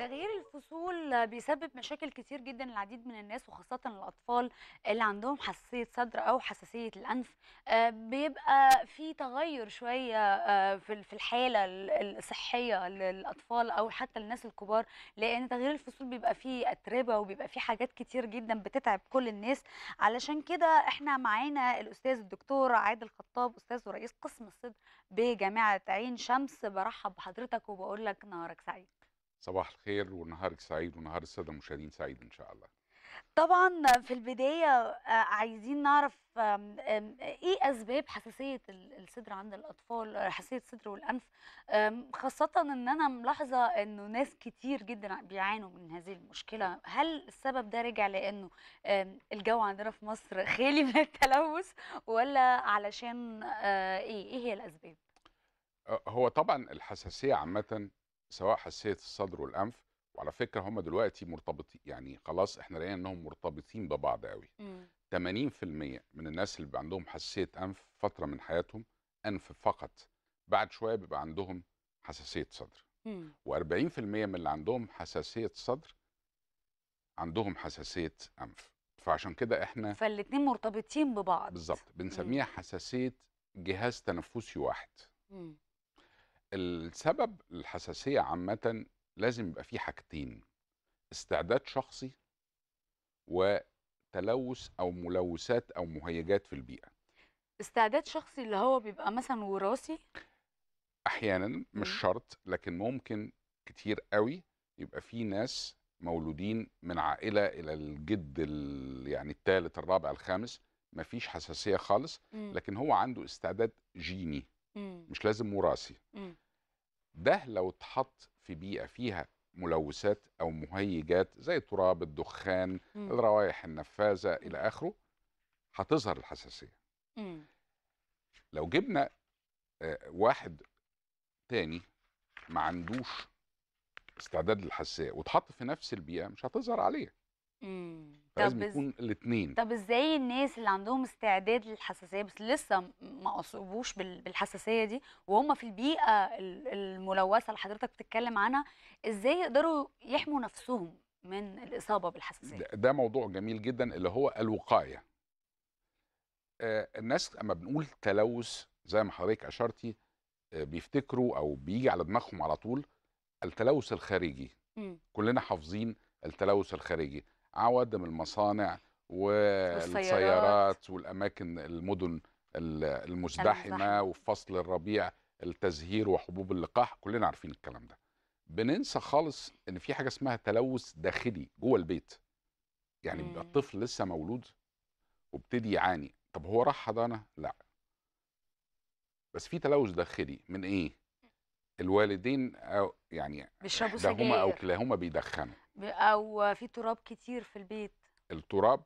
تغيير الفصول بيسبب مشاكل كتير جدا للعديد من الناس وخاصة الأطفال اللي عندهم حساسية صدر أو حساسية الأنف آه، بيبقى في تغير شوية آه، في الحالة الصحية للأطفال أو حتى الناس الكبار لأن تغيير الفصول بيبقى فيه أتربة وبيبقى فيه حاجات كتير جدا بتتعب كل الناس علشان كده احنا معانا الأستاذ الدكتور عادل خطاب أستاذ ورئيس قسم الصدر بجامعة عين شمس برحب بحضرتك وبقول لك نهارك سعيد صباح الخير ونهارك سعيد ونهار الساده المشاهدين سعيد ان شاء الله طبعا في البدايه آه، عايزين نعرف ايه اسباب حساسيه الصدر عند الاطفال حساسيه الصدر والانف خاصه ان انا ملاحظه انه ناس كتير جدا بيعانوا من هذه المشكله هل السبب ده رجع لانه الجو عندنا في مصر خالي من التلوث ولا علشان آه، ايه ايه هي الاسباب آه، هو طبعا الحساسيه عامه سواء حساسيه الصدر والانف وعلى فكره هم دلوقتي مرتبطين يعني خلاص احنا لقينا انهم مرتبطين ببعض قوي مم. 80% من الناس اللي بيبقى عندهم حساسيه انف فتره من حياتهم انف فقط بعد شويه بيبقى عندهم حساسيه صدر إمم. و40% من اللي عندهم حساسيه صدر عندهم حساسيه انف فعشان كده احنا فالاثنين مرتبطين ببعض بالظبط إمم. بنسميها حساسيه جهاز تنفسي واحد مم. السبب الحساسية عامة لازم يبقى فيه حاجتين استعداد شخصي وتلوث أو ملوثات أو مهيجات في البيئة استعداد شخصي اللي هو بيبقى مثلا وراثي أحيانا مش شرط لكن ممكن كتير قوي يبقى فيه ناس مولودين من عائلة إلى الجد يعني الثالث الرابع الخامس مفيش حساسية خالص لكن هو عنده استعداد جيني مم. مش لازم وراثي مم. ده لو اتحط في بيئه فيها ملوثات او مهيجات زي التراب الدخان مم. الروائح النفاذه الى اخره هتظهر الحساسيه مم. لو جبنا آه، واحد تاني ما عندوش استعداد للحساسيه واتحط في نفس البيئه مش هتظهر عليه امم. لازم يكون الاثنين طب ازاي الناس اللي عندهم استعداد للحساسيه بس لسه ما اصابوش بالحساسيه دي وهم في البيئه الملوثه اللي حضرتك بتتكلم عنها ازاي يقدروا يحموا نفسهم من الاصابه بالحساسيه ده, ده موضوع جميل جدا اللي هو الوقايه آه الناس اما بنقول تلوث زي ما حضرتك اشرتي آه بيفتكروا او بيجي على دماغهم على طول التلوث الخارجي م. امم. كلنا حافظين التلوث الخارجي عوادم المصانع والسيارات والاماكن المدن المزدحمه وفي فصل الربيع التزهير وحبوب اللقاح كلنا عارفين الكلام ده بننسى خالص ان في حاجه اسمها تلوث داخلي جوه البيت يعني بيبقى الطفل لسه مولود وابتدي يعاني طب هو راح حضانه لا بس في تلوث داخلي من ايه الوالدين أو يعني بيشربوا سجاير او كلاهما بيدخنوا او في تراب كتير في البيت التراب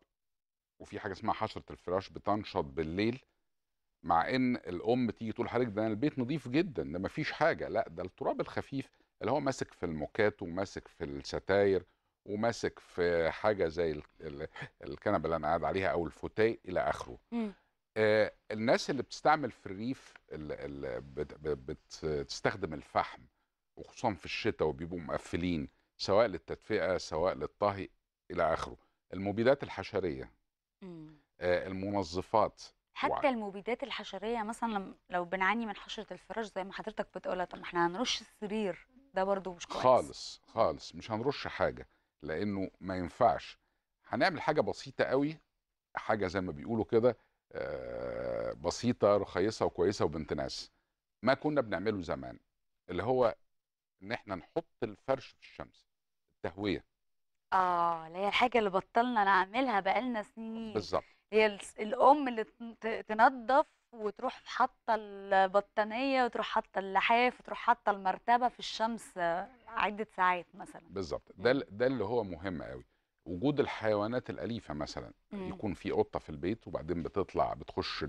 وفي حاجه اسمها حشره الفراش بتنشط بالليل مع ان الام تيجي تقول حضرتك ده البيت نظيف جدا ده ما فيش حاجه لا ده التراب الخفيف اللي هو ماسك في الموكات وماسك في الستاير وماسك في حاجه زي الكنبه اللي انا قاعد عليها او الفوتيه الى اخره إمم. آه، الناس اللي بتستعمل في الريف اللي بتستخدم الفحم وخصوصا في الشتاء وبيبقوا مقفلين سواء للتدفئه سواء للطهي الى اخره المبيدات الحشريه آه المنظفات حتى وعلي. المبيدات الحشريه مثلا لو بنعاني من حشره الفراش زي ما حضرتك بتقولها طب احنا هنرش السرير ده برضو مش كويس خالص خالص مش هنرش حاجه لانه ما ينفعش هنعمل حاجه بسيطه قوي حاجه زي ما بيقولوا كده آه، بسيطه رخيصه وكويسه وبنت ناس ما كنا بنعمله زمان اللي هو ان احنا نحط الفرش في الشمس التهويه اه اللي هي الحاجه اللي بطلنا نعملها بقالنا سنين بالظبط هي الام اللي تنظف وتروح حاطه البطانيه وتروح حاطه اللحاف وتروح حاطه المرتبه في الشمس عده ساعات مثلا بالظبط ده ده اللي هو مهم قوي وجود الحيوانات الاليفه مثلا مم. يكون في قطه في البيت وبعدين بتطلع بتخش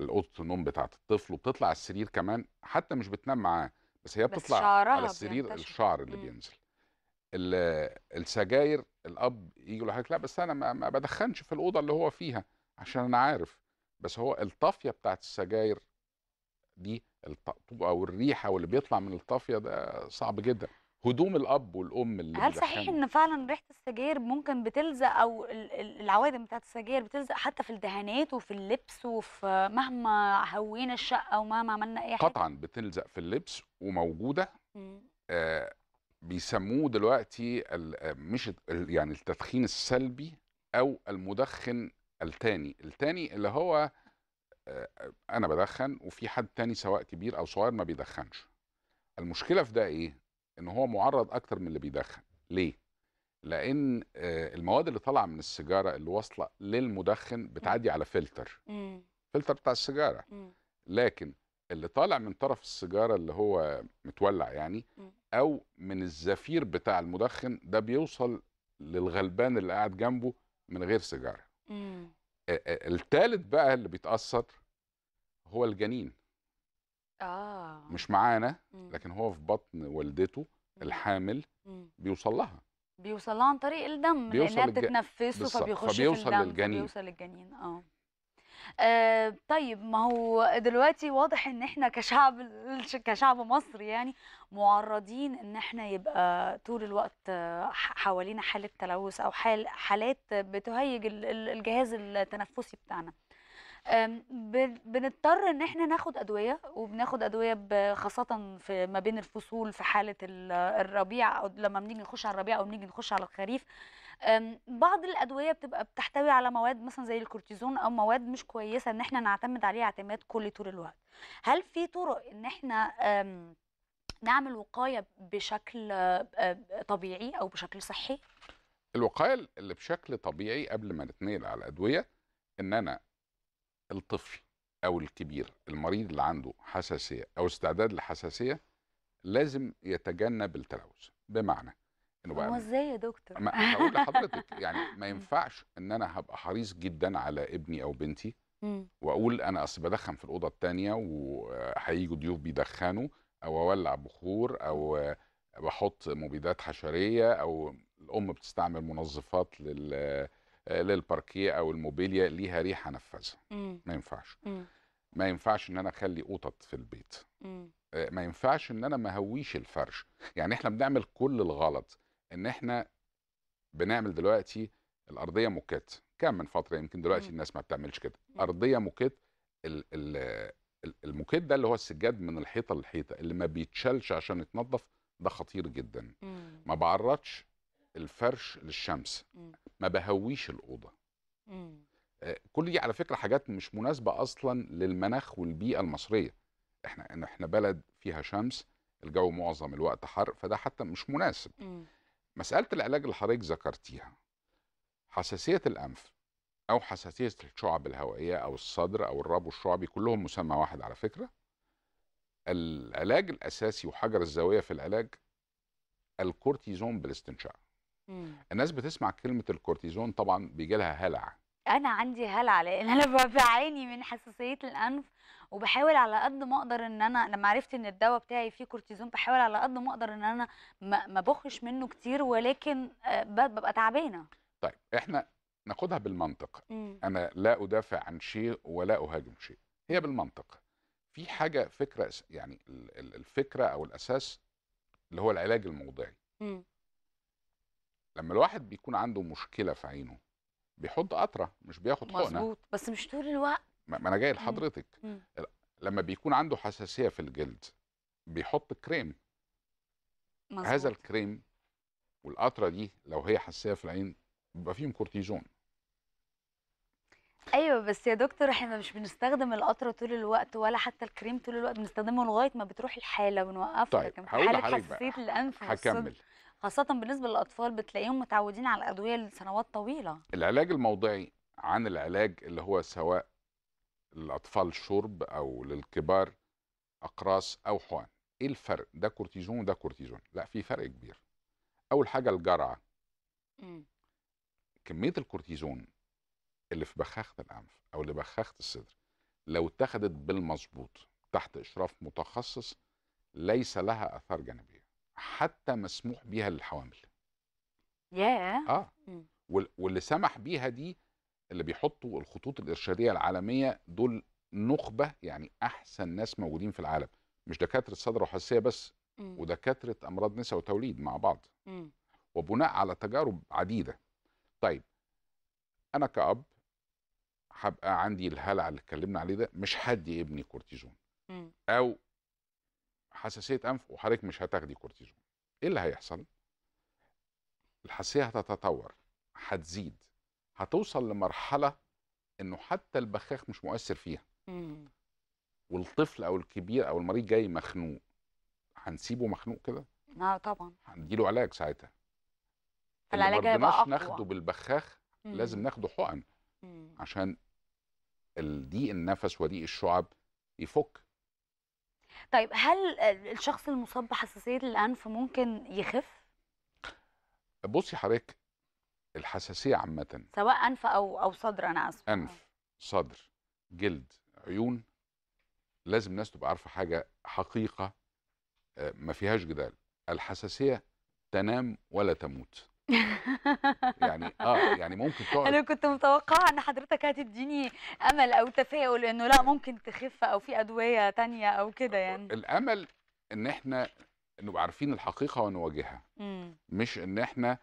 اوضه النوم بتاعه الطفل وبتطلع على السرير كمان حتى مش بتنام معاه بس هي بتطلع بس على السرير بينتشف. الشعر اللي مم. بينزل السجاير الاب يجي له لا بس انا ما بدخنش في الاوضه اللي هو فيها عشان انا عارف بس هو الطافيه بتاعه السجاير دي او الريحه واللي بيطلع من الطافيه ده صعب جدا هدوم الاب والام اللي هل صحيح ان فعلا ريحه السجاير ممكن بتلزق او العوادم بتاعت السجاير بتلزق حتى في الدهانات وفي اللبس وفي مهما هوينا الشقه ومهما عملنا اي حاجه قطعا بتلزق في اللبس وموجوده آه بيسموه دلوقتي آه، مش يعني التدخين السلبي او المدخن التاني التاني اللي هو آه،, آه انا بدخن وفي حد تاني سواء كبير او صغير ما بيدخنش المشكله في ده ايه ان هو معرض اكتر من اللي بيدخن ليه لان آه، المواد اللي طالعه من السيجاره اللي واصله للمدخن بتعدي على فلتر فلتر بتاع السيجاره لكن اللي طالع من طرف السيجاره اللي هو متولع يعني او من الزفير بتاع المدخن ده بيوصل للغلبان اللي قاعد جنبه من غير سيجاره آه، آه، الثالث بقى اللي بيتاثر هو الجنين اه مش معانا لكن هو في بطن والدته الحامل بيوصل لها بيوصل لها عن طريق الدم بيوصل لانها بتتنفسه فبيخش فبيوصل في الدم للجنين بيوصل للجنين اه آه طيب ما هو دلوقتي واضح ان احنا كشعب كشعب مصري يعني معرضين ان احنا يبقى طول الوقت حوالينا حاله تلوث او حال حالات بتهيج الجهاز التنفسي بتاعنا بنضطر ان احنا ناخد ادويه وبناخد ادويه خاصه في ما بين الفصول في حاله الربيع او لما بنيجي نخش على الربيع او بنيجي نخش على الخريف بعض الادويه بتبقى بتحتوي على مواد مثلا زي الكورتيزون او مواد مش كويسه ان احنا نعتمد عليها اعتماد كل طول الوقت هل في طرق ان احنا نعمل وقايه بشكل طبيعي او بشكل صحي الوقايه اللي بشكل طبيعي قبل ما نتنقل على الادويه ان انا الطفل او الكبير المريض اللي عنده حساسيه او استعداد للحساسيه لازم يتجنب التلوث بمعنى انه بقى هو ازاي يا دكتور؟ ما هقول لحضرتك يعني ما ينفعش ان انا هبقى حريص جدا على ابني او بنتي واقول انا اصل بدخن في الاوضه الثانيه وهيجوا ضيوف بيدخنوا او اولع بخور او بحط مبيدات حشريه او الام بتستعمل منظفات لل آه، للباركيه او الموبيليا ليها ريحه نفاذه ما ينفعش ما ينفعش ان انا اخلي قطط في البيت آه، ما ينفعش ان انا ما هويش الفرش يعني احنا بنعمل كل الغلط ان احنا بنعمل دلوقتي الارضيه موكيت كان من فتره يمكن دلوقتي الناس ما بتعملش كده ارضيه موكيت الموكيت ده اللي هو السجاد من الحيطه للحيطه اللي ما بيتشالش عشان يتنظف ده خطير جدا ما بعرضش الفرش للشمس ما بهويش الاوضه آه، كل دي على فكره حاجات مش مناسبه اصلا للمناخ والبيئه المصريه احنا احنا بلد فيها شمس الجو معظم الوقت حر فده حتى مش مناسب مساله العلاج اللي حضرتك ذكرتيها حساسيه الانف او حساسيه الشعب الهوائيه او الصدر او الربو الشعبي كلهم مسمى واحد على فكره العلاج الاساسي وحجر الزاويه في العلاج الكورتيزون بالاستنشاق مم. الناس بتسمع كلمه الكورتيزون طبعا بيجي لها هلع انا عندي هلع لان انا بعاني من حساسيه الانف وبحاول على قد ما اقدر ان انا لما عرفت ان الدواء بتاعي فيه كورتيزون بحاول على قد ما اقدر ان انا ما بخش منه كتير ولكن آه، ببقى تعبانه طيب احنا ناخدها بالمنطق مم. انا لا ادافع عن شيء ولا اهاجم شيء هي بالمنطق في حاجه فكره يعني الفكره او الاساس اللي هو العلاج الموضعي مم. لما الواحد بيكون عنده مشكله في عينه بيحط قطره مش بياخد حقنه مظبوط بس مش طول الوقت ما انا جاي لحضرتك لما بيكون عنده حساسيه في الجلد بيحط كريم مزبوط. هذا الكريم والقطره دي لو هي حساسيه في العين بيبقى فيهم كورتيزون ايوه بس يا دكتور احنا مش بنستخدم القطره طول الوقت ولا حتى الكريم طول الوقت بنستخدمه لغايه ما بتروح الحاله بنوقفها طيب لكن حاله حساسيه الانف هكمل خاصة بالنسبة للأطفال بتلاقيهم متعودين على الأدوية لسنوات طويلة العلاج الموضعي عن العلاج اللي هو سواء للأطفال شرب أو للكبار أقراص أو حقن إيه الفرق ده كورتيزون وده كورتيزون لا في فرق كبير أول حاجة الجرعة كمية الكورتيزون اللي في بخاخة الأنف أو اللي بخاخة الصدر لو اتخذت بالمظبوط تحت إشراف متخصص ليس لها آثار جانبية حتى مسموح بيها للحوامل ياه yeah. اه واللي سمح بيها دي اللي بيحطوا الخطوط الارشاديه العالميه دول نخبه يعني احسن ناس موجودين في العالم مش دكاتره صدر وحساسيه بس ودكاتره امراض نساء وتوليد مع بعض وبناء على تجارب عديده طيب انا كاب هبقى عندي الهلع اللي اتكلمنا عليه ده مش هدي ابني كورتيزون او حساسيه انف وحضرتك مش هتاخدي كورتيزون ايه اللي هيحصل الحساسيه هتتطور هتزيد هتوصل لمرحله انه حتى البخاخ مش مؤثر فيها والطفل او الكبير او المريض جاي مخنوق هنسيبه مخنوق كده اه طبعا هنديله علاج ساعتها العلاج هيبقى اقوى ناخده بالبخاخ مم. لازم ناخده حقن مم. عشان الضيق النفس وضيق الشعب يفك طيب هل الشخص المصاب بحساسيه الانف ممكن يخف بصي حضرتك الحساسيه عامه سواء انف او او صدر انا اسف انف صدر جلد عيون لازم الناس تبقى عارفه حاجه حقيقه آه، ما فيهاش جدال الحساسيه تنام ولا تموت يعني اه يعني ممكن تقعد انا كنت متوقعه ان حضرتك هتديني امل او تفاؤل انه لا ممكن تخف او في ادويه تانية او كده يعني الامل ان احنا نبقى عارفين الحقيقه ونواجهها مم. مش ان احنا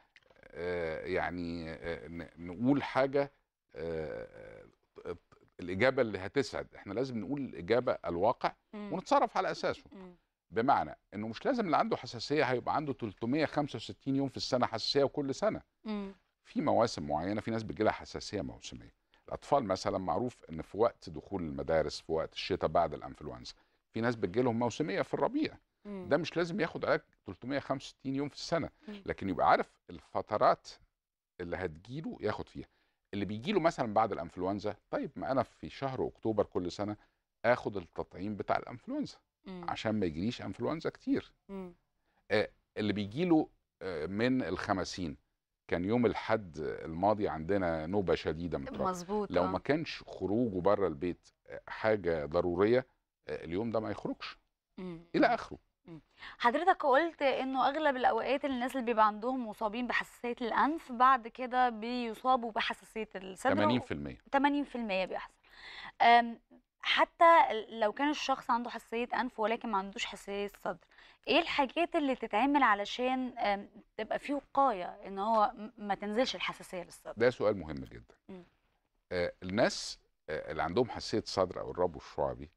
آه، يعني آه، نقول حاجه آه، الاجابه اللي هتسعد احنا لازم نقول الاجابه الواقع إمم. ونتصرف على اساسه مم. بمعنى انه مش لازم اللي عنده حساسيه هيبقى عنده 365 يوم في السنه حساسيه وكل سنه مم. في مواسم معينه في ناس بتجي لها حساسيه موسميه الاطفال مثلا معروف ان في وقت دخول المدارس في وقت الشتاء بعد الانفلونزا في ناس بتجي لهم موسميه في الربيع مم. ده مش لازم ياخد علاج 365 يوم في السنه مم. لكن يبقى عارف الفترات اللي هتجيله ياخد فيها اللي بيجيله مثلا بعد الانفلونزا طيب ما انا في شهر اكتوبر كل سنه اخد التطعيم بتاع الانفلونزا مم. عشان ما يجيليش انفلونزا كتير آه اللي بيجيله آه من الخمسين كان يوم الحد الماضي عندنا نوبه شديده مظبوط لو آه. ما كانش خروجه بره البيت آه، حاجه ضروريه آه، اليوم ده ما يخرجش الى اخره حضرتك قلت انه اغلب الاوقات الناس اللي بيبقى عندهم مصابين بحساسيه الانف بعد كده بيصابوا بحساسيه الصدر 80% و... 80% بيحصل حتى لو كان الشخص عنده حساسية أنف ولكن ما عندوش حساسية صدر ايه الحاجات اللي تتعمل علشان تبقى فيه وقاية ان هو ما تنزلش الحساسية للصدر ده سؤال مهم جدا آه الناس آه اللي عندهم حساسية صدر او الرب الشعبي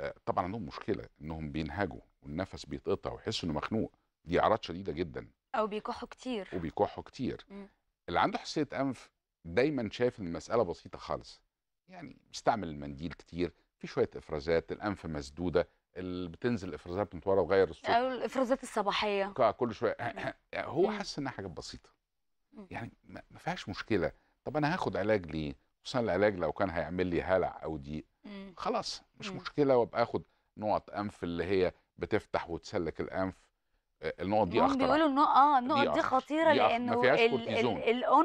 آه طبعا عندهم مشكلة انهم بينهجوا والنفس بيتقطع ويحسوا انه مخنوق دي اعراض شديدة جدا او بيكحوا كتير وبيكحوا كتير م. اللي عنده حساسية انف دايما شايف ان المسألة بسيطة خالص يعني بيستعمل المنديل كتير في شويه افرازات الانف مسدوده اللي بتنزل افرازات من ورا وغير الصوت او الافرازات الصباحيه كل شويه يعني هو حاسس انها حاجات بسيطه يعني ما فيهاش مشكله طب انا هاخد علاج ليه خصوصا العلاج لو كان هيعمل لي هلع او ضيق خلاص مش مشكله وابقى اخد نقط انف اللي هي بتفتح وتسلك الانف النقط دي اخطر هم بيقولوا النقط اه النقط دي آه، خطيره دي لانه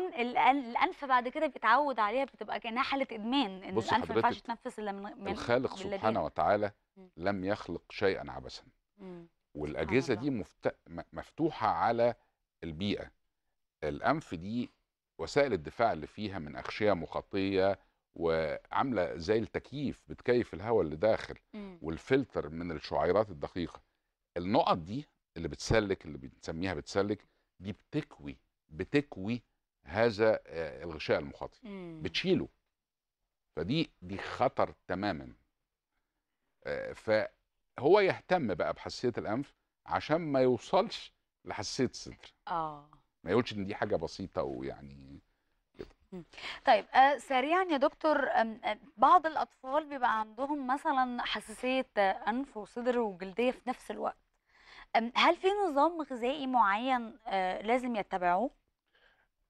الأن الانف بعد كده بيتعود عليها بتبقى كانها حاله ادمان ان الانف ما ينفعش يتنفس الا من الخالق سبحانه وتعالى لم يخلق شيئا عبثا والاجهزه دي مفت... مفتوحه على البيئه الانف دي وسائل الدفاع اللي فيها من اغشيه مخاطيه وعامله زي التكييف بتكيف الهواء اللي داخل والفلتر من الشعيرات الدقيقه النقط دي اللي بتسلك اللي بنسميها بتسلك دي بتكوي بتكوي هذا آه، الغشاء المخاطي بتشيله فدي دي خطر تماما آه، فهو يهتم بقى بحساسيه الانف عشان ما يوصلش لحساسيه الصدر اه ما يقولش ان دي حاجه بسيطه ويعني طيب آه، سريعا يا دكتور بعض الاطفال بيبقى عندهم مثلا حساسيه انف وصدر وجلديه في نفس الوقت هل في نظام غذائي معين آه، لازم يتبعوه؟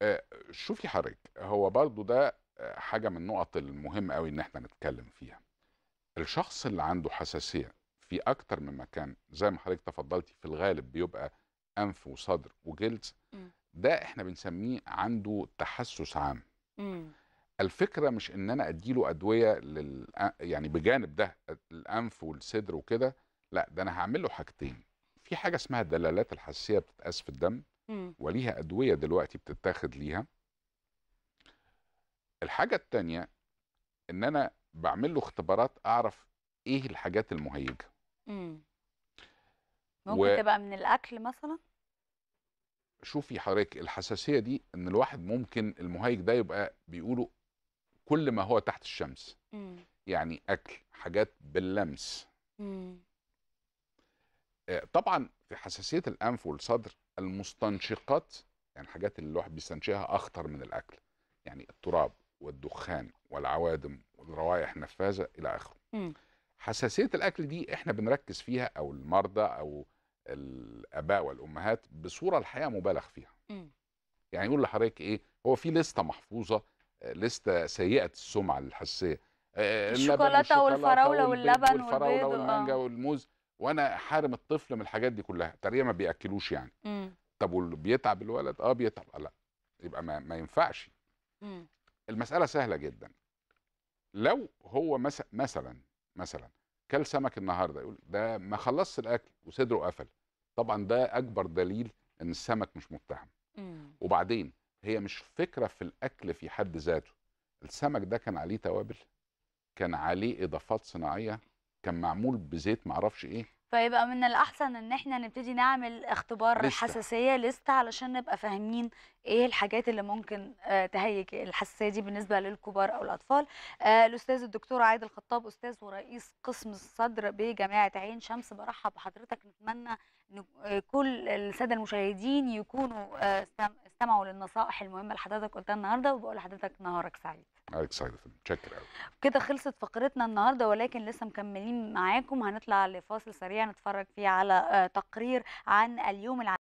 آه، شوفي حضرتك هو برضو ده آه، حاجه من النقط المهمه قوي ان احنا نتكلم فيها الشخص اللي عنده حساسيه في اكتر من مكان زي ما حضرتك تفضلتي في الغالب بيبقى انف وصدر وجلد ده احنا بنسميه عنده تحسس عام م. الفكره مش ان انا اديله ادويه لل... يعني بجانب ده الانف والصدر وكده لا ده انا هعمل له حاجتين في حاجه اسمها الدلالات الحساسيه بتتقاس في الدم وليها ادويه دلوقتي بتتاخد ليها الحاجه الثانيه ان انا بعمل له اختبارات اعرف ايه الحاجات المهيجه ممكن و... تبقى من الاكل مثلا شوفي حضرتك الحساسيه دي ان الواحد ممكن المهيج ده يبقى بيقولوا كل ما هو تحت الشمس مم. يعني اكل حاجات باللمس مم. آه، طبعا في حساسيه الانف والصدر المستنشقات يعني الحاجات اللي الواحد بيستنشقها اخطر من الاكل يعني التراب والدخان والعوادم والروائح النفاذه الى اخره حساسيه الاكل دي احنا بنركز فيها او المرضى او الاباء والامهات بصوره الحقيقه مبالغ فيها م. يعني يقول لحضرتك ايه هو في لسته محفوظه لسته سيئه السمعه الحساسية آه، آه، الشوكولاته والفراوله واللبن والفراوله والمانجا والموز وانا حارم الطفل من الحاجات دي كلها تقريبا ما بياكلوش يعني مم. طب بيتعب الولد اه بيتعب لا يبقى ما, ما ينفعش مم. المساله سهله جدا لو هو مس... مثلا مثلا كل سمك النهارده يقول ده ما خلصش الاكل وصدره قفل طبعا ده اكبر دليل ان السمك مش متهم وبعدين هي مش فكره في الاكل في حد ذاته السمك ده كان عليه توابل كان عليه اضافات صناعيه كان معمول بزيت معرفش ايه فيبقى من الاحسن ان احنا نبتدي نعمل اختبار لستة. حساسيه لست علشان نبقى فاهمين ايه الحاجات اللي ممكن آه، تهيج الحساسيه دي بالنسبه للكبار او الاطفال آه، الاستاذ الدكتور عادل الخطاب استاذ ورئيس قسم الصدر بجامعه عين شمس برحب بحضرتك نتمنى ان كل الساده المشاهدين يكونوا آه، استمعوا للنصائح المهمه اللي حضرتك قلتها النهارده وبقول لحضرتك نهارك سعيد كده خلصت فقرتنا النهارده ولكن لسه مكملين معاكم هنطلع لفاصل سريع نتفرج فيه على آه، تقرير عن اليوم العالمي